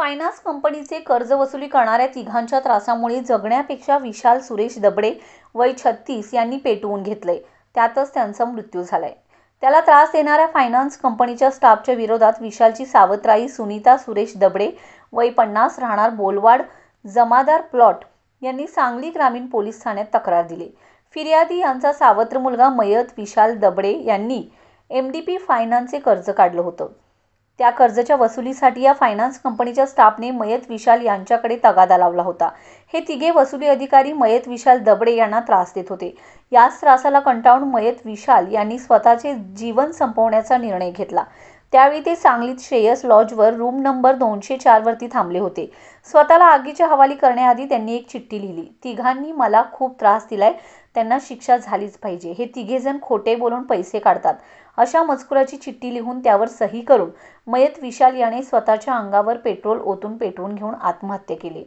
finance कंपनीचे कर्ज वसुली करणाऱ्या तिघांच्या त्रासामुळे जगण्यापेक्षा विशाल सुरेश दबडे वय छत्तीस यांनी पेटवून घेतले त्यातच त्यांचा मृत्यू झालाय त्याला त्रास देणाऱ्या फायनान्स कंपनीच्या स्टाफच्या विरोधात विशालची सावत्राई सुनीता सुरेश दबडे वय पन्नास राहणार बोलवाड जमादार प्लॉट यांनी सांगली ग्रामीण पोलीस ठाण्यात तक्रार दिली फिर्यादी यांचा सावत्र मुलगा मयत विशाल दबडे यांनी एम डी पी फायनान्सचे कर्ज काढलं होतं त्या कर्जाच्या वसुलीसाठी या फायनान्स कंपनीच्या स्टाफने मयत विशाल यांच्याकडे तगादा लावला होता हे तिघे वसुली अधिकारी मयत विशाल दबडे यांना त्रास देत होते याच त्रासाला कंटाळून मयत विशाल यांनी स्वतःचे जीवन संपवण्याचा निर्णय घेतला त्यावेळी ते सांगलीत श्रेयस लॉजवर रूम नंबर दोनशे चारवरती थांबले होते स्वतःला आगीच्या हवाली करण्याआधी त्यांनी एक चिठ्ठी लिहिली तिघांनी मला खूप त्रास दिलाय त्यांना शिक्षा झालीच पाहिजे हे तिघेजण खोटे बोलून पैसे काढतात अशा मजकुराची चिठ्ठी लिहून त्यावर सही करून मयत विशाल याने स्वतःच्या अंगावर पेट्रोल ओतून पेटवून घेऊन आत्महत्या केली